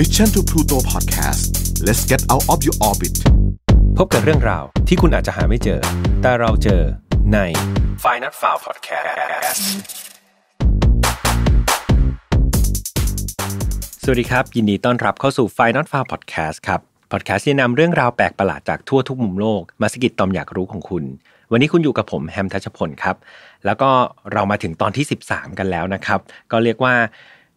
Mission to Pluto Podcast let's get out of your orbit พบกับเรื่องราวที่คุณอาจจะหาไม่เจอ แต่เราเจอใน f i n a l File Podcast สวัสดีครับยินดีต้อนรับเข้าสู่ f i n a l File Podcast ครับพอดแคสต์ที่นำเรื่องราวแปลกประหลาดจากทั่วทุกมุมโลกมาสกิดตอมอยากรู้ของคุณ วันนี้คุณอยู่กับผมแฮมทัชพลครับ แล้วก็เรามาถึงตอนที่ 13 กันแล้วนะครับ ก็เรียกว่า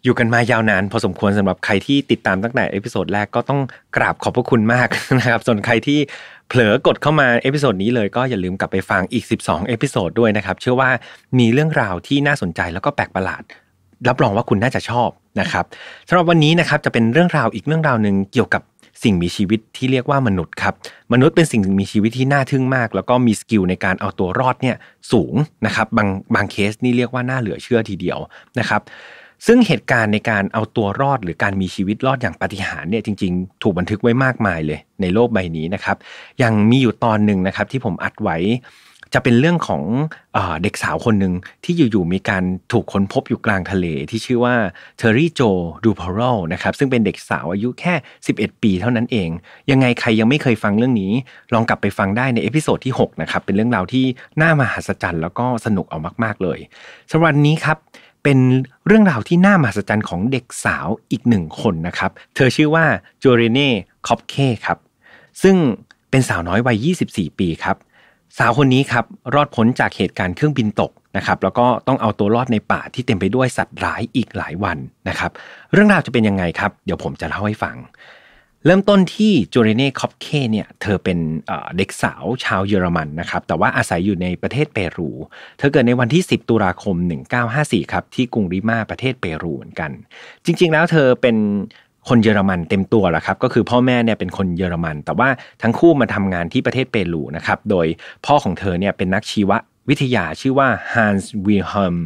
อยู่กันมายาวนานพอสมควรสำหรับใครที่ติดตามตั้งแต่เอพิโซดแรกก็ต้องกราบขอบพระคุณมากนะครับส่วนใครที่เผลอกดเข้ามาเอพิโซดนี้เลยก็อย่าลืมกลับไปฟังอีก 12เอพิโซดด้วยนะครับเชื่อว่ามีเรื่องราวที่น่าสนใจแล้วก็แปลกประหลาด รับรองว่าคุณน่าจะชอบนะครับสำหรับวันนี้นะครับจะเป็นเรื่องราวอีกเรื่องราวหนึ่งเกี่ยวกับสิ่งมีชีวิตที่เรียกว่ามนุษย์ครับมนุษย์เป็นสิ่งมีชีวิตที่น่าทึ่งมาก แล้วก็มีสกิลในการเอาตัวรอดเนี่ยสูงนะครับบางบางเคสนี่เรียกว่าน่าเหลือเชื่อทีเดียวนะครับซึ่งเหตุการณ์ในการเอาตัวรอดหรือการมีชีวิตรอดอย่างปาฏิหาริย์เนี่ยจริงๆ ถูกบันทึกไว้มากมายเลยในโลกใบนี้นะครับ ยังมีอยู่ตอนหนึ่งนะครับที่ผมอัดไว้ จะเป็นเรื่องของเด็กสาวคนหนึ่งที่อยู่ๆ มีการถูกค้นพบอยู่กลางทะเลที่ชื่อว่าเทอร์รี่โจดูพอรโลนะครับซึ่งเป็นเด็กสาวอายุแค่ 11 ปีเท่านั้นเอง ยังไงใครยังไม่เคยฟังเรื่องนี้ลองกลับไปฟังได้ในเอพิโซดที่6นะครับเป็นเรื่องราวที่น่ามหัศจรรย์แล้วก็สนุกเอามากๆ เลยสำหรับวันนี้ครับเป็นเรื่องราวที่น่ามหัศจรรย์ของเด็กสาวอีกหนึ่งคนนะครับ เธอชื่อว่าจูเรเน่คอปเคครับ ซึ่งเป็นสาวน้อยวัย 24 ปีครับ สาวคนนี้ครับรอดพ้นจากเหตุการณ์เครื่องบินตกนะครับ แล้วก็ต้องเอาตัวรอดในป่าที่เต็มไปด้วยสัตว์ร้ายอีกหลายวันนะครับ เรื่องราวจะเป็นยังไงครับ เดี๋ยวผมจะเล่าให้ฟังเริ่มต้นที่จูเรเน่คอปเคเนี่ย เธอเป็นเด็กสาวชาวเยอรมันนะครับ แต่ว่าอาศัยอยู่ในประเทศเปรู เธอเกิดในวันที่10ตุลาคม1954ครับที่กรุงริมาประเทศเปรูเหมือนกัน จริงๆแล้วเธอเป็นคนเยอรมันเต็มตัวแหละครับ ก็คือพ่อแม่เนี่ยเป็นคนเยอรมัน แต่ว่าทั้งคู่มาทำงานที่ประเทศเปรูนะครับ โดยพ่อของเธอเนี่ยเป็นนักชีววิทยาชื่อว่าฮันส์วีเฮม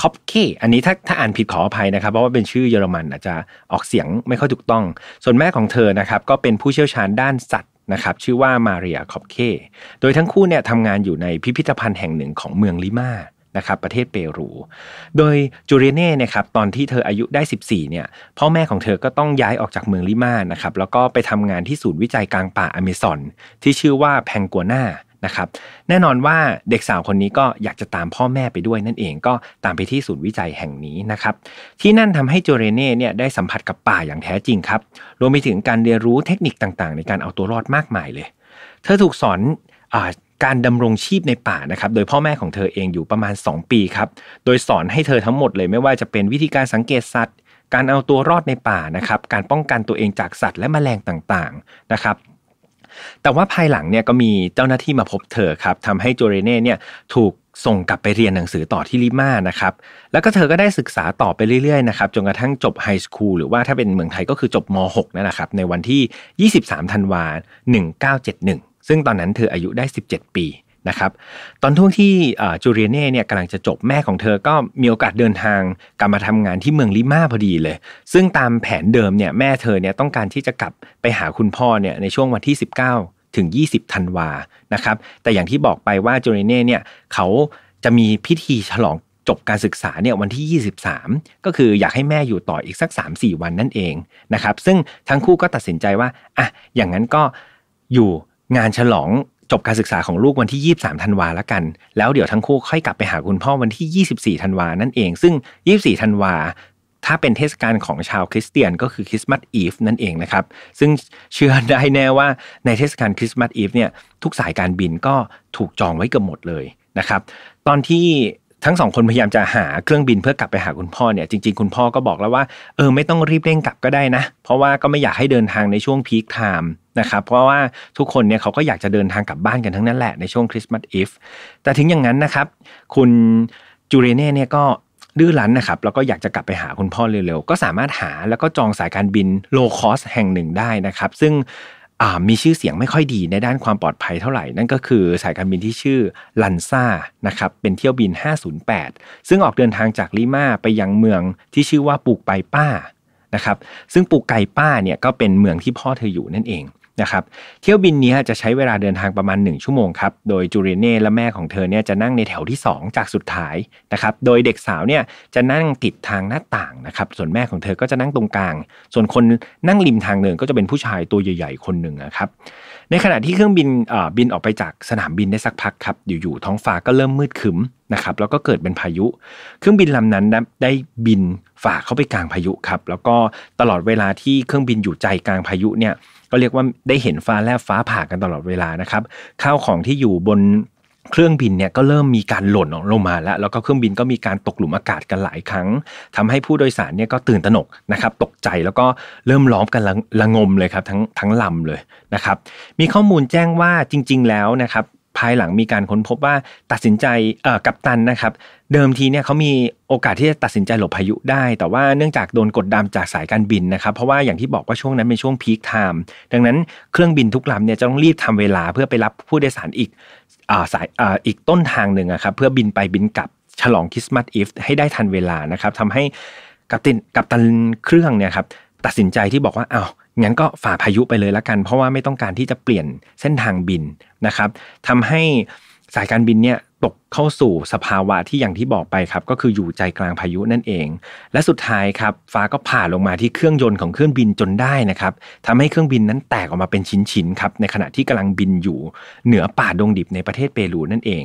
คอปเค อันนี้ถ้าถ้าอ่านผิดขออภัยนะครับเพราะว่าเป็นชื่อเยอรมันอาจจะออกเสียงไม่ค่อยถูกต้อง ส่วนแม่ของเธอนะครับก็เป็นผู้เชี่ยวชาญด้านสัตว์นะครับชื่อว่ามาเรียคอปเค โดยทั้งคู่เนี่ยทำงานอยู่ในพิพิธภัณฑ์แห่งหนึ่งของเมืองลิมานะครับประเทศเปรู โดยจูเรเน่นะครับตอนที่เธออายุได้14เนี่ยพ่อแม่ของเธอก็ต้องย้ายออกจากเมืองลิมานะครับแล้วก็ไปทำงานที่ศูนย์วิจัยกลางป่าอเมซอนที่ชื่อว่าแพงกัวนานะครับแน่นอนว่าเด็กสาวคนนี้ก็อยากจะตามพ่อแม่ไปด้วยนั่นเองก็ตามไปที่ศูนย์วิจัยแห่งนี้นะครับที่นั่นทำให้โจเรเน่เนี่ยได้สัมผัสกับป่าอย่างแท้จริงครับรวมไปถึงการเรียนรู้เทคนิคต่างๆ ในการเอาตัวรอดมากมายเลย เธอถูกสอนการดำรงชีพในป่านะครับโดยพ่อแม่ของเธอเองอยู่ประมาณ 2 ปีครับโดยสอนให้เธอทั้งหมดเลยไม่ว่าจะเป็นวิธีการสังเกตสัตว์ การเอาตัวรอดในป่านะครับการป้องกันตัวเองจากสัตว์และแมลงต่างๆนะครับแต่ว่าภายหลังเนี่ยก็มีเจ้าหน้าที่มาพบเธอครับทำให้โจเรเน่เนี่ยถูกส่งกลับไปเรียนหนังสือต่อที่ลิมานะครับแล้วก็เธอก็ได้ศึกษาต่อไปเรื่อยๆนะครับจนกระทั่งจบไฮสคูลหรือว่าถ้าเป็นเมืองไทยก็คือจบม .6 นั่นแหละครับในวันที่ 23ธันวา1971 ซึ่งตอนนั้นเธออายุได้ 17 ปีนะครับตอนท่วงที่จูเรียเน่เนี่ยกำลังจะจบแม่ของเธอก็มีโอกาสเดินทางกลับมาทำงานที่เมืองลิมาพอดีเลย ซึ่งตามแผนเดิมเนี่ยแม่เธอเนี่ยต้องการที่จะกลับไปหาคุณพ่อเนี่ยในช่วงวันที่ 19 ถึง 20ธันวานะครับแต่อย่างที่บอกไปว่าจูเรียเน่เนี่ยเขาจะมีพิธีฉลองจบการศึกษาเนี่ยวันที่ 23 ก็คืออยากให้แม่อยู่ต่ออีกสัก 3-4 วันนั่นเองนะครับซึ่งทั้งคู่ก็ตัดสินใจว่าอ่ะอย่างนั้นก็อยู่งานฉลองจบการศึกษาของลูกวันที่ 23 ธันวาละกัน แล้วเดี๋ยวทั้งคู่ค่อยกลับไปหาคุณพ่อวันที่ 24ธันวานั่นเองซึ่ง 24ธันวา ถ้าเป็นเทศกาลของชาวคริสเตียนก็คือคริสต์มาสอีฟนั่นเองนะครับ ซึ่งเชื่อได้แน่ว่าในเทศกาลคริสต์มาสอีฟเนี่ยทุกสายการบินก็ถูกจองไว้เกือบหมดเลยนะครับตอนที่ทั้งสองคนพยายามจะหาเครื่องบินเพื่อกลับไปหาคุณพ่อเนี่ยจริงๆ คุณพ่อก็บอกแล้วว่าเออไม่ต้องรีบเร่งกลับก็ได้นะ เพราะว่าก็ไม่อยากให้เดินทางในช่วงพีคไทม์นะครับเพราะว่าทุกคนเนี่ยเขาก็อยากจะเดินทางกลับบ้านกันทั้งนั้นแหละในช่วงคริสต์มาสอีฟแต่ถึงอย่างนั้นนะครับคุณจูเรเน่เนี่ยก็ดื้อรั้นนะครับแล้วก็อยากจะกลับไปหาคุณพ่อเร็วๆก็สามารถหาแล้วก็จองสายการบินโลคอสแห่งหนึ่งได้นะครับซึ่งมีชื่อเสียงไม่ค่อยดีในด้านความปลอดภัยเท่าไหร่นั่นก็คือสายการบินที่ชื่อลันซ่านะครับเป็นเที่ยวบิน 508 ซึ่งออกเดินทางจากลิมาไปยังเมืองที่ชื่อว่าปูกไปป้านะครับซึ่งปูกไกป้าเนี่ยก็เป็นเมืองที่พ่อเธออยู่นั่นเองนะครับเที่ยวบินนี้จะใช้เวลาเดินทางประมาณ1ชั่วโมงครับ โดยจูเรเน่และแม่ของเธอเนี่ยจะนั่งในแถวที่ 2 จากสุดท้ายนะครับ โดยเด็กสาวเนี่ยจะนั่งติดทางหน้าต่างนะครับ ส่วนแม่ของเธอก็จะนั่งตรงกลาง ส่วนคนนั่งริมทางเดินก็จะเป็นผู้ชายตัวใหญ่ๆคนหนึ่งนะครับ ในขณะที่เครื่องบินบินออกไปจากสนามบินได้สักพักครับ อยู่ๆท้องฟ้าก็เริ่มมืดคึ้มนะครับ แล้วก็เกิดเป็นพายุ เครื่องบินลำนั้นได้บินฝ่าเข้าไปกลางพายุครับ แล้วก็ตลอดเวลาที่เครื่องบินอยู่ใจกลางพายุเนี่ยก็เรียกว่าได้เห็นฟ้าแลบฟ้าผ่ากันตลอดเวลานะครับ ข้าวของที่อยู่บนเครื่องบินเนี่ยก็เริ่มมีการหล่นออกลงมาแล้ว แล้วก็เครื่องบินก็มีการตกหลุมอากาศกันหลายครั้ง ทำให้ผู้โดยสารเนี่ยก็ตื่นตระหนกนะครับตกใจแล้วก็เริ่มล้อมกันระงมเลยครับทั้งทั้งลำเลยนะครับมีข้อมูลแจ้งว่าจริง ๆ แล้วนะครับภายหลังมีการค้นพบว่าตัดสินใจกัปตันนะครับเดิมทีเนี่ยเขามีโอกาสที่จะตัดสินใจหลบพายุได้ แต่ว่าเนื่องจากโดนกดดันจากสายการบินนะครับเพราะว่าอย่างที่บอกว่าช่วงนั้นเป็นช่วงพีคไทม์ดังนั้นเครื่องบินทุกลำเนี่ยจะต้องรีบทำเวลาเพื่อไปรับผู้โดยสารอีกสายอีกต้นทางหนึ่งครับเพื่อบินไปบินกลับฉลองคริสต์มาสอีฟให้ได้ทันเวลานะครับทำให้กัปตันกัปตันเครื่องเนี่ยครับตัดสินใจที่บอกว่าอา้าวงั้นก็ฝ่าพายุไปเลยละกัน เพราะว่าไม่ต้องการที่จะเปลี่ยนเส้นทางบินนะครับทำให้สายการบินเนี่ยตกเข้าสู่สภาวะที่อย่างที่บอกไปครับก็คืออยู่ใจกลางพายุนั่นเอง และสุดท้ายครับฟ้าก็ผ่าลงมาที่เครื่องยนต์ของเครื่องบินจนได้นะครับทำให้เครื่องบินนั้นแตกออกมาเป็นชิ้นๆครับในขณะที่กำลังบินอยู่เหนือป่าดงดิบในประเทศเปรูนั่นเอง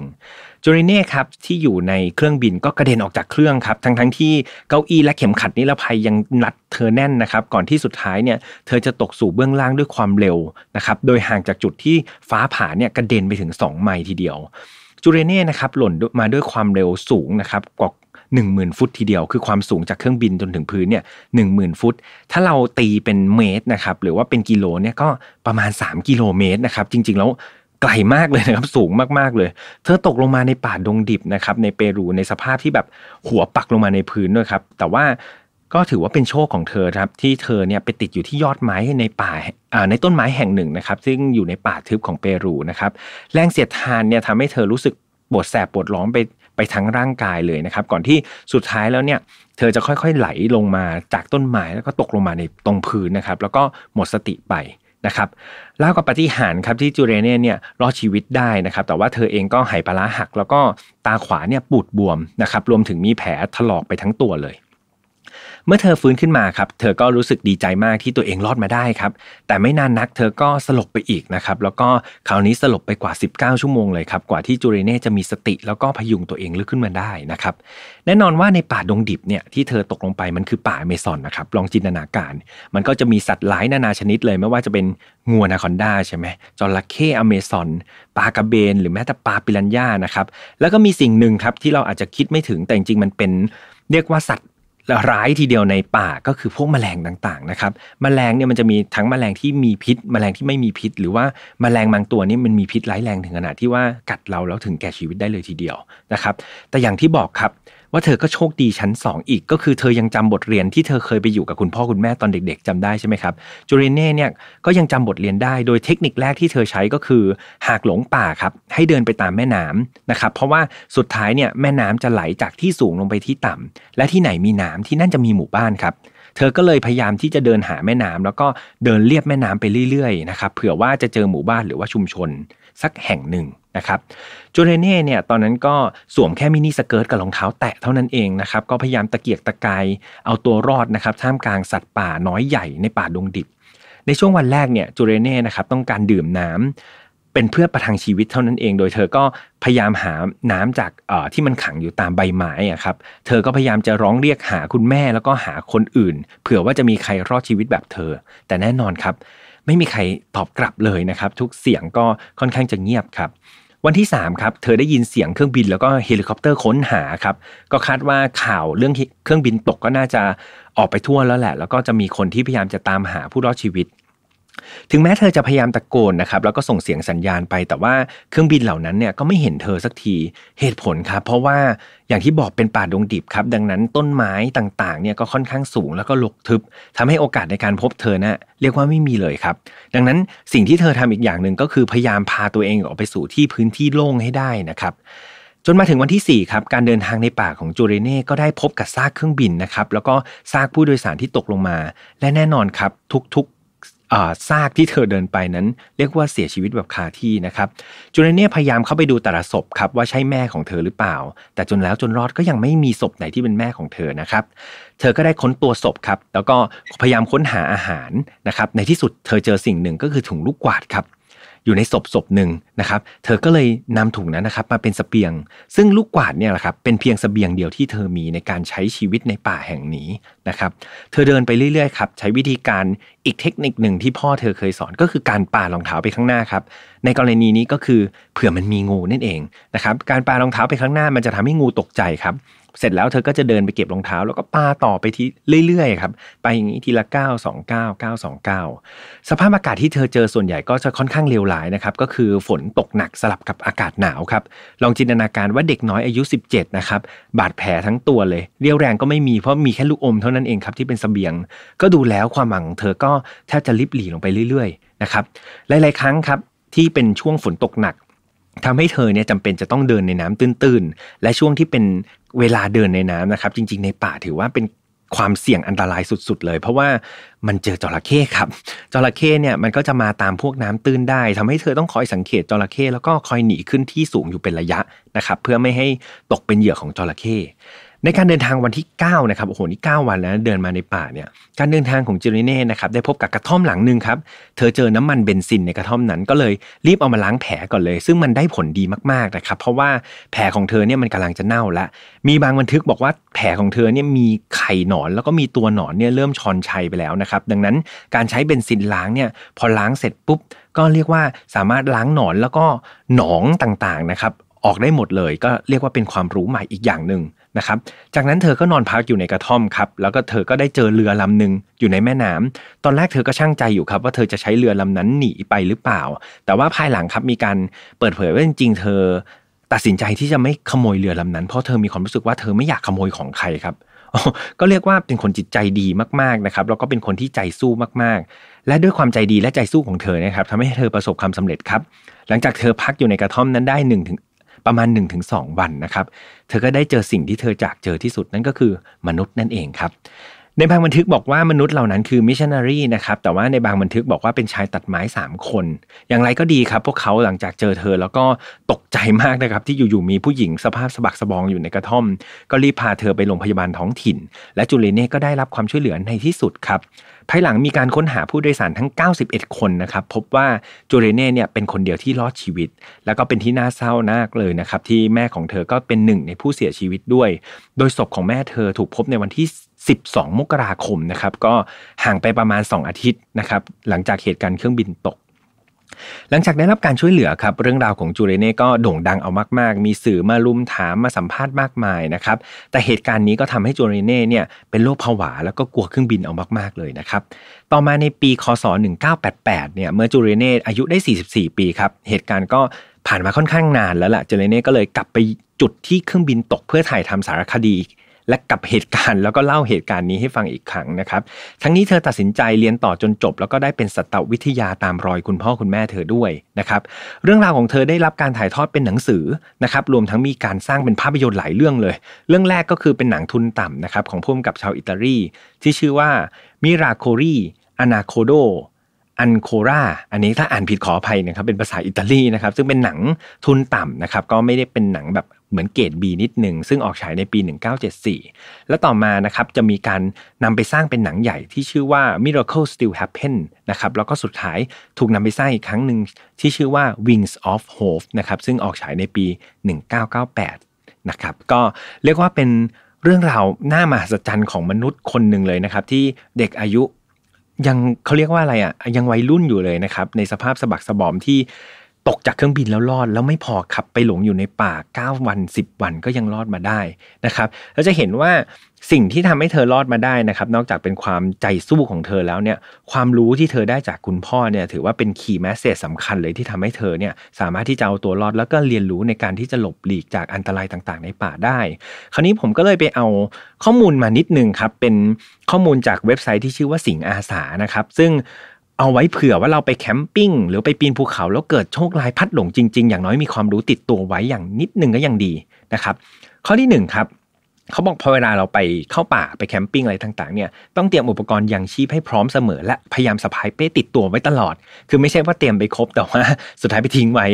จูริเน่ครับที่อยู่ในเครื่องบินก็กระเด็นออกจากเครื่องครับทั้งๆทที่เก้าอี้และเข็มขัดนิรภัยยังรัดเธอแน่นนะครับก่อนที่สุดท้ายเนี่ยเธอจะตกสู่เบื้องล่างด้วยความเร็วนะครับโดยห่างจากจุดที่ฟ้าผ่าเนี่ยกระเด็นไปถึง 2 ไมล์ทีเดียวจูเรเน่ นะครับ หล่นมาด้วยความเร็วสูงนะครับ กว่า10,000 ฟุตทีเดียว คือความสูงจากเครื่องบินจนถึงพื้นเนี่ยหนึ่งหมื่นฟุต ถ้าเราตีเป็นเมตรนะครับ หรือว่าเป็นกิโลเนี่ย ก็ประมาณ 3 กิโลเมตรนะครับ จริงๆแล้วไกลมากเลยนะครับ สูงมากๆเลย เธอตกลงมาในป่าดงดิบนะครับ ในเปรู ในสภาพที่แบบหัวปักลงมาในพื้นด้วยครับ แต่ว่าก็ถือว่าเป็นโชคของเธอครับที่เธอเนี่ยไปติดอยู่ที่ยอดไม้ในป่าในต้นไม้แห่งหนึ่งนะครับซึ่งอยู่ในป่าทึบของเปรูนะครับแรงเสียดทานเนี่ยทำให้เธอรู้สึกปวดแสบปวดร้อนไปไปทั้งร่างกายเลยนะครับก่อนที่สุดท้ายแล้วเนี่ยเธอจะค่อย ๆ ไหลลงมาจากต้นไม้แล้วก็ตกลงมาในตรงพื้นนะครับแล้วก็หมดสติไปนะครับแล่ากับปฏิหารครับที่จูเรเน่เนี่ยรอดชีวิตได้นะครับแต่ว่าเธอเองก็หายปลาหัก แล้วก็ตาขวาเนี่ยปูดบวมนะครับรวมถึงมีแผลถลอกไปทั้งตัวเลยเมื่อเธอฟื้นขึ้นมาครับ เธอก็รู้สึกดีใจมากที่ตัวเองรอดมาได้ครับ แต่ไม่นานนัก เธอก็สลบไปอีกนะครับ แล้วก็คราวนี้สลบไปกว่า 19 ชั่วโมงเลยครับ กว่าที่จูเรเน่จะมีสติแล้วก็พยุงตัวเองลุกขึ้นมาได้นะครับ แน่นอนว่าในป่าดงดิบเนี่ยที่เธอตกลงไปมันคือป่าเมซอนนะครับลองจินตนาการ มันก็จะมีสัตว์หลายนานาชนิดเลยไม่ว่าจะเป็นงูนาคอนด้าใช่ไหมจระเข้อเมซอนปลากระเบน หรือแม้แต่ปลาปิรันย่านะครับ แล้วก็มีสิ่งหนึ่งครับที่เราอาจจะคิดไม่ถึงแต่จริงๆมันเป็นเรียกว่าสัตว์ร้ายทีเดียวในป่าก็คือพวกแมลงต่างๆนะครับมแมลงเนี่ยมันจะมีทั้งมแมลงที่มีพิษมแมลงที่ไม่มีพิษหรือว่ามแมลงบางตัวนี่มันมีพิษร้ายแรงถึงขนาดที่ว่ากัดเราแล้วถึงแก่ชีวิตได้เลยทีเดียวนะครับแต่อย่างที่บอกครับว่าเธอก็โชคดีชั้น2อีก ก็คือ เธอยังจำบทเรียนที่เธอเคยไปอยู่กับคุณพ่อคุณแม่ตอนเด็กๆ จำได้ใช่ไหมครับ จูเรเน่เนี่ย ก็ยังจำบทเรียนได้โดยเทคนิคแรกที่เธอใช้ก็คือ หากหลงป่าครับ ให้เดินไปตามแม่น้ำนะครับ เพราะว่าสุดท้ายเนี่ยแม่น้ำจะไหลจากที่สูงลงไปที่ต่ำ และที่ไหนมีน้ำที่นั่นจะมีหมู่บ้านครับ เธอก็เลยพยายามที่จะเดินหาแม่น้ำ แล้วก็เดินเลียบแม่น้ำไปเรื่อยๆ นะครับ เผื่อว่าจะเจอหมู่บ้านหรือว่าชุมชน สักแห่งหนึ่งนะครับจูเรเน่เนี่ยตอนนั้นก็สวมแค่มินิสเกิร์ตกับรองเท้าแตะเท่านั้นเองนะครับก็พยายามตะเกียกตะกายเอาตัวรอดนะครับท่ามกลางสัตว์ป่าน้อยใหญ่ในป่าดงดิบ ในช่วงวันแรกเนี่ยจูเรเน่นะครับต้องการดื่มน้ำ เป็นเพื่อประทังชีวิตเท่านั้นเอง โดยเธอก็พยายามหาน้ำจากที่มันขังอยู่ตามใบไม้อะครับเธอก็พยายามจะร้องเรียกหาคุณแม่แล้วก็หาคนอื่น เผื่อว่าจะมีใครรอดชีวิตแบบเธอ แต่แน่นอนครับไม่มีใครตอบกลับเลยนะครับ ทุกเสียงก็ค่อนข้างจะเงียบครับวันที่3ครับเธอได้ยินเสียงเครื่องบินแล้วก็เฮลิคอปเตอร์ค้นหาครับ ก็คาดว่าข่าวเรื่องเครื่องบินตกก็น่าจะออกไปทั่วแล้วแหละ แล้วก็จะมีคนที่พยายามจะตามหาผู้รอดชีวิตถึงแม้เธอจะพยายามตะโกนนะครับแล้วก็ส่งเสียงสัญญาณไปแต่ว่าเครื่องบินเหล่านั้นเนี่ยก็ไม่เห็นเธอสักที เหตุผลครับเพราะว่าอย่างที่บอกเป็นป่าดงดิบครับดังนั้นต้นไม้ต่างๆเนี่ยก็ค่อนข้างสูงแล้วก็ลกทึบ ทำให้โอกาสในการพบเธอนะ่ะเรียกว่าไม่มีเลยครับ ดังนั้นสิ่งที่เธอทำอีกอย่างหนึ่งก็คือพยายามพาตัวเองออกไปสู่ที่พื้นที่โล่งให้ได้นะครับจนมาถึงวันที่4ครับการเดินทางในป่าของจูเรเน่ก็ได้พบกับซากเครื่องบินนะครับแล้วก็ซากผู้โดยสารที่ตกลงมา และแน่นอนครับทุกๆซากที่เธอเดินไปนั้น เรียกว่าเสียชีวิตแบบคาที่นะครับจูเนเนพยายามเข้าไปดูแต่ละศพครับว่าใช่แม่ของเธอหรือเปล่า แต่จนแล้วจนรอดก็ยังไม่มีศพไหนที่เป็นแม่ของเธอนะครับ เธอก็ได้ค้นตัวศพครับแล้วก็พยายามค้นหาอาหารนะครับในที่สุดเธอเจอสิ่งหนึ่งก็คือถุงลูกกวาดครับอยู่ในศพศพหนึ่งนะครับ เธอก็เลยนำถุงนั้นนะครับมาเป็นสเปียง ซึ่งลูกกวาดเนี่ยแหละครับเป็นเพียงสเปบียงเดียวที่เธอมีในการใช้ชีวิตในป่าแห่งนี้นะครับ เธอเดินไปเรื่อยๆครับใช้วิธีการอีกเทคนิคหนึ่งที่พ่อเธอเคยสอนก็คือการปารองเท้าไปข้างหน้าครับ ในกรณีนี้ก็คือเผื่อมันมีงูนั่นเองนะครับการปารองเท้าไปข้างหน้า มันจะทำให้งูตกใจครับเสร็จแล้วเธอก็จะเดินไปเก็บรองเท้าแล้วก็ปาต่อไปที่เรื่อยๆครับไปอย่างนี้ทีละ9 2 9 9 2 9สภาพอากาศที่เธอเจอส่วนใหญ่ก็จะค่อนข้างเลวร้ายนะครับก็คือฝนตกหนักสลับกับอากาศหนาวครับลองจินตนาการว่าเด็กน้อยอายุ 17นะครับบาดแผลทั้งตัวเลยเรียวแรงก็ไม่มีเพราะมีแค่ลูกอมเท่านั้นเองครับที่เป็นสเสบียงก็ดูแล้วความหวัง เธอก็แทบจะลิบหลีลงไปเรื่อยๆนะครับหลาย ๆ ครั้งครับที่เป็นช่วงฝนตกหนักทำให้เธอเนี่ยจำเป็นจะต้องเดินในน้ำตื้นๆและช่วงที่เป็นเวลาเดินในน้ำนะครับจริง ๆ ในป่าถือว่าเป็นความเสี่ยงอันตรายสุดๆ เลย เพราะว่ามันเจอจระเข้ครับจระเข้เนี่ยมันก็จะมาตามพวกน้ำตื้นได้ทำให้เธอต้องคอยสังเกตจระเข้แล้วก็คอยหนีขึ้นที่สูงอยู่เป็นระยะนะครับเพื่อไม่ให้ตกเป็นเหยื่อของจระเข้ในการเดินทางวันที่9นะครับ โอ้โห นี่ 9 วันแล้วเดินมาในป่าเนี่ย การเดินทางของเจริเน่นะครับ ได้พบกับกระท่อมหลังหนึ่งครับ เธอเจอน้ำมันเบนซินในกระท่อมนั้น ก็เลยรีบเอามาล้างแผลก่อนเลย ซึ่งมันได้ผลดีมากๆนะครับ เพราะว่าแผลของเธอเนี่ยมันกำลังจะเน่าละ มีบางบันทึกบอกว่าแผลของเธอเนี่ยมีไข่หนอนแล้วก็มีตัวหนอนเนี่ยเริ่มชอนชัยไปแล้วนะครับ ดังนั้นการใช้เบนซินล้างเนี่ย พอล้างเสร็จปุ๊บ ก็เรียกว่าสามารถล้างหนอนแล้วก็หนองต่างๆนะครับ ออกได้หมดเลย ก็เรียกว่าเป็นความรู้ใหม่อีกอย่างหนึ่งนะครับจากนั้นเธอก็นอนพักอยู่ในกระท่อมครับ แล้วก็เธอก็ได้เจอเรือลำหนึ่งอยู่ในแม่น้ำ ตอนแรกเธอก็ช่างใจอยู่ครับ ว่าเธอจะใช้เรือลำนั้นหนีไปหรือเปล่า แต่ว่าภายหลังครับมีการเปิดเผยว่าจริงๆเธอ ตัดสินใจที่จะไม่ขโมยเรือลำนั้นเพราะเธอมีความรู้สึกว่าเธอไม่อยากขโมยของใครครับ ก็เรียกว่าเป็นคนจิตใจดีมากๆนะครับ แล้วก็เป็นคนที่ใจสู้มากๆ และด้วยความใจดีและใจสู้ของเธอนะครับทำให้เธอประสบความสำเร็จครับ หลังจากเธอพักอยู่ในกระท่อมนั้นได้1นึ่งประมาณ 1-2 วันนะครับ เธอก็ได้เจอสิ่งที่เธอจากเจอที่สุดนั่นก็คือมนุษย์นั่นเองครับ ในบางบันทึกบอกว่ามนุษย์เหล่านั้นคือมิชชันนารีนะครับ แต่ว่าในบางบันทึกบอกว่าเป็นชายตัดไม้3คน อย่างไรก็ดีครับ พวกเขาหลังจากเจอเธอแล้วก็ตกใจมากนะครับ ที่อยู่ๆมีผู้หญิงสภาพสะบักสะบองอยู่ในกระท่อม ก็รีบพาเธอไปโรงพยาบาลท้องถิ่น และจูเลเน่ก็ได้รับความช่วยเหลือในที่สุดครับภายหลังมีการค้นหาผู้โดยสารทั้ง 91 คนนะครับ พบว่าจูเรเน่เนี่ยเป็นคนเดียวที่รอดชีวิต แล้วก็เป็นที่น่าเศร้านากเลยนะครับที่แม่ของเธอก็เป็นหนึ่งในผู้เสียชีวิตด้วย โดยศพของแม่เธอถูกพบในวันที่ 12 มกราคมนะครับ ก็ห่างไปประมาณ 2 อาทิตย์นะครับหลังจากเหตุการณ์เครื่องบินตกหลังจากได้รับการช่วยเหลือครับเรื่องราวของจูเรเน่ก็โด่งดังเอามาก ๆ มีสื่อมาลุมถามมาสัมภาษณ์มากมายนะครับแต่เหตุการณ์นี้ก็ทำให้จูเรเน่เนี่ยเป็นโรคผวา แล้วก็กลัวเครื่องบินเอามากๆเลยนะครับต่อมาในปีคศ1988เนี่ยเมื่อจูเรเน่อายุได้ 44 ปีครับเหตุการณ์ก็ผ่านมาค่อนข้างนาน แล้วล่ะจูเรเน่ก็เลยกลับไปจุดที่เครื่องบินตกเพื่อถ่ายทำสารคดีและกับเหตุการณ์แล้วก็เล่าเหตุการณ์นี้ให้ฟังอีกครั้งนะครับทั้งนี้เธอตัดสินใจเรียนต่อจนจบ แล้วก็ได้เป็นสัตววิทยาตามรอยคุณพ่อคุณแม่เธอด้วยนะครับเรื่องราวของเธอได้รับการถ่ายทอดเป็นหนังสือนะครับรวมทั้งมีการสร้างเป็นภาพยนตร์หลายเรื่องเลย เรื่องแรกก็คือเป็นหนังทุนต่ำนะครับของพุ่มกับชาวอิตาลีที่ชื่อว่ามิราโครีอนาโคโดอันโคราอันนี้ถ้าอ่านผิดขออภัยนะครับเป็นภาษาอิตาลีนะครับซึ่งเป็นหนังทุนต่ำนะครับก็ไม่ได้เป็นหนังแบบเหมือนเกรด B นิดหนึ่งซึ่งออกฉายในปี 1974 แล้วต่อมานะครับจะมีการนำไปสร้างเป็นหนังใหญ่ที่ชื่อว่า Miracle Still Happen นะครับแล้วก็สุดท้ายถูกนำไปสร้างอีกครั้งหนึ่งที่ชื่อว่า Wings of Hope นะครับซึ่งออกฉายในปี 1998 นะครับก็เรียกว่าเป็นเรื่องราวน่ามหัศจรรย์ของมนุษย์คนหนึ่งเลยนะครับที่เด็กอายุยังเขาเรียกว่าอะไรอ่ะยังวัยรุ่นอยู่เลยนะครับในสภาพสะบักสะบอมที่ตกจากเครื่องบินแล้วรอดแล้วไม่พอขับไปหลงอยู่ในป่า9วัน 10 วันก็ยังรอดมาได้นะครับเราจะเห็นว่าสิ่งที่ทำให้เธอรอดมาได้นะครับนอกจากเป็นความใจสู้ของเธอแล้วเนี่ยความรู้ที่เธอได้จากคุณพ่อเนี่ยถือว่าเป็นคีย์แมสเซจสาคัญเลยที่ทำให้เธอเนี่ยสามารถที่จะเอาตัวรอดแล้วก็เรียนรู้ในการที่จะหลบหลีกจากอันตรายต่างๆ ในป่าได้ คราวนี้ผมก็เลยไปเอาข้อมูลมานิดนึงครับเป็นข้อมูลจากเว็บไซต์ที่ชื่อว่าสิงอาสานะครับซึ่งเอาไว้เผื่อว่าเราไปแคมปิ้ง หรือไปปีนภูเขาแล้วเกิดโชคลายพัดหลงจริง ๆ อย่างน้อยมีความรู้ติดตัวไว้อย่างนิดนึงก็ยังดีนะครับข้อที่1ครับเขาบอกพอเวลาเราไปเข้าป่าไปแคมปิ้งอะไรต่างๆเนี่ยต้องเตรียมอุปกรณ์ยังชีพให้พร้อมเสมอ และพยายามสะพายเป้ติดตัวไว้ตลอด คือไม่ใช่ว่าเตรียมไปครบแต่ว่าสุดท้ายไปทิ้งไว้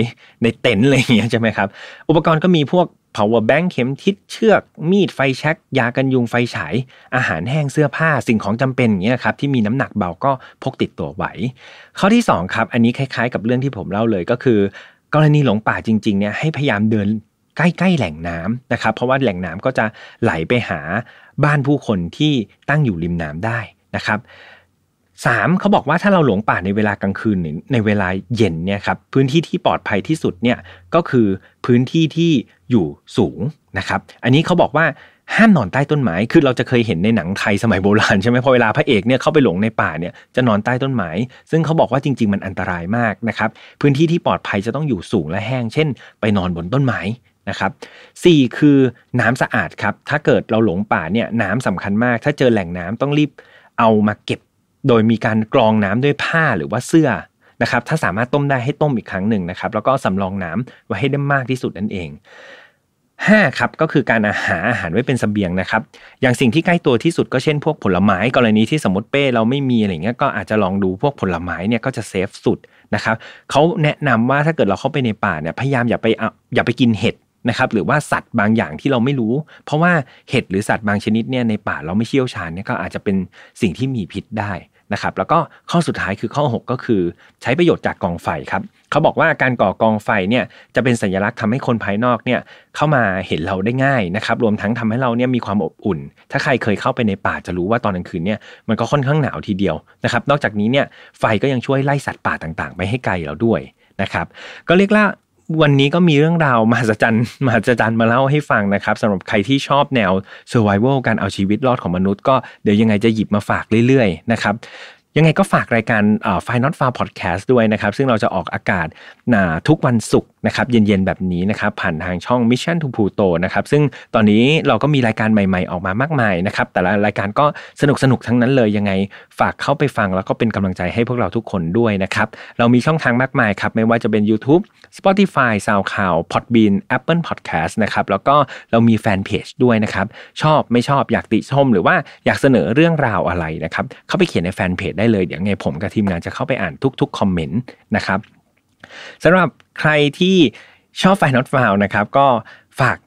ในเต็นท์อะไรอย่างเงี้ยใช่ไหมครับอุปกรณ์ก็มีพวก power bank เข็มทิศเชือกมีดไฟแช็กยากันยุงไฟฉาย อาหารแห้งเสื้อผ้าสิ่งของจำเป็นอย่างเงี้ยครับที่มีน้ำหนักเบาก็พกติดตัวไว้ข้อที่2ครับ อันนี้คล้ายๆกับเรื่องที่ผมเล่าเลยก็คือ กรณีหลงป่าจริงๆเนี่ยให้พยายามเดินใกล้ๆแหล่งน้ำนะครับเพราะว่าแหล่งน้ำก็จะไหลไปหาบ้านผู้คนที่ตั้งอยู่ริมน้ำได้นะครับมเขาบอกว่าถ้าเราหลงป่าในเวลากลางคืนในเวลาเย็นเนี่ยครับพื้นที่ที่ปลอดภัยที่สุดเนี่ยก็คือพื้นที่ที่อยู่สูงนะครับอันนี้เขาบอกว่าห้ามนอนใต้ต้นไม้คือเราจะเคยเห็นในหนังไทยสมัยโบราณใช่ไหมพอเวลาพระเอกเนี่ยเข้าไปหลงในป่าเนี่ยจะนอนใต้ต้นไม้ซึ่งเขาบอกว่าจริง ๆมันอันตรายมากนะครับพื้นที่ที่ปลอดภัยจะต้องอยู่สูงและแห้ง เช่น ไปนอนบนต้นไม้นะครับสี่คือน้ำสะอาดครับถ้าเกิดเราหลงป่าเนี่ยน้ำสำคัญมาก ถ้าเจอแหล่งน้ำต้องรีบเอามาเก็บโดยมีการกรองน้ำด้วยผ้าหรือว่าเสื้อนะครับถ้าสามารถต้มได้ให้ต้มอีกครั้งหนึ่งนะครับแล้วก็สำรองน้ำไว้ให้ได้มากที่สุดนั่นเอง5ครับก็คือการอาหารอาหารไว้เป็นสเบียงนะครับอย่างสิ่งที่ใกล้ตัวที่สุดก็เช่นพวกผลไม้ กรณีที่สมมติเป้เราไม่มีอะไรเงี้ยก็อาจจะลองดูพวกผลไม้เนี่ยก็จะเซฟสุดนะครับเขาแนะนำว่าถ้าเกิดเราเข้าไปในป่าเนี่ยพยายามอย่าไปอย่าไปกินเห็ดนะครับหรือว่าสัตว์บางอย่างที่เราไม่รู้ เพราะว่าเห็ดหรือสัตว์บางชนิดเนี่ยในป่าเราไม่เชี่ยวชาญเนี่ยก็อาจจะเป็นสิ่งที่มีพิษได้นะครับแล้วก็ข้อสุดท้ายคือข้อ 6 ก็คือใช้ประโยชน์จากกองไฟครับเขาบอกว่าการก่อกองไฟเนี่ยจะเป็นสัญลักษณ์ทำให้คนภายนอกเนี่ยเข้ามาเห็นเราได้ง่ายนะครับรวมทั้งทำให้เราเนี่ยมีความอบอุ่น ถ้าใครเคยเข้าไปในป่าจะรู้ว่าตอนกลางคืนเนี่ยมันก็ค่อนข้างหนาวทีเดียวนะครับนอกจากนี้เนี่ยไฟก็ยังช่วยไล่สัตว์ป่าต่าง ๆไปให้ไกลเราด้วยนะครับก็เรียกว่าวันนี้ก็มีเรื่องราวมหัศจรรย์มหัศจรรย์มาเล่าให้ฟังนะครับสำหรับใครที่ชอบแนว survival การเอาชีวิตรอด ของมนุษย์ก็เดี๋ยวยังไงจะหยิบมาฝากเรื่อยๆนะครับยังไงก็ฝากรายการไฟนอตฟาร์พอดแคสต์ด้วยนะครับซึ่งเราจะออกอากาศนาทุกวันศุกร์นะครับ เย็น ๆ แบบนี้นะครับผ่านทางช่อง Mission to Pluto นะครับซึ่งตอนนี้เราก็มีรายการใหม่ๆออกมามากมายนะครับแต่ละรายการก็สนุกๆทั้งนั้นเลยยังไงฝากเข้าไปฟังแล้วก็เป็นกำลังใจให้พวกเราทุกคนด้วยนะครับ เรามีช่องทางมากมายครับไม่ว่าจะเป็น YouTube Spotify SoundCloud Podbean Apple Podcast นะครับแล้วก็เรามีแฟนเพจด้วยนะครับชอบไม่ชอบอยากติชมหรือว่าอยากเสนอเรื่องราวอะไรนะครับเข้าไปเขียนในแฟนเพจได้เลย เดี๋ยวไงผมกับทีมงานจะเข้าไปอ่านทุกๆคอมเมนต์นะครับสำหรับใครที่ชอบไฟนอตฟาวนะครับก็ฝาก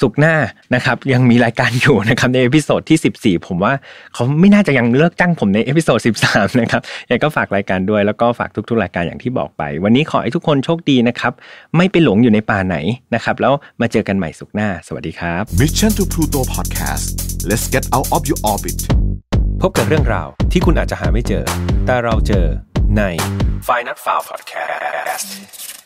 สุกหน้านะครับยังมีรายการอยู่นะครับในเอพิโซดที่ 14ผมว่าเขาไม่น่าจะยังเลิกจ้างผมในเอพิโซด13นะครับยังก็ฝากรายการด้วย แล้วก็ฝากทุก ๆ รายการอย่างที่บอกไป วันนี้ขอให้ทุกคนโชคดีนะครับไม่ไปหลงอยู่ในป่าไหนนะครับแล้วมาเจอกันใหม่สุกหน้า สวัสดีครับ Mission to Pluto Podcast let's get out of your orbit พบกับเรื่องราวที่คุณอาจจะหาไม่เจอ แต่เราเจอใน f i n a l f i l e Podcast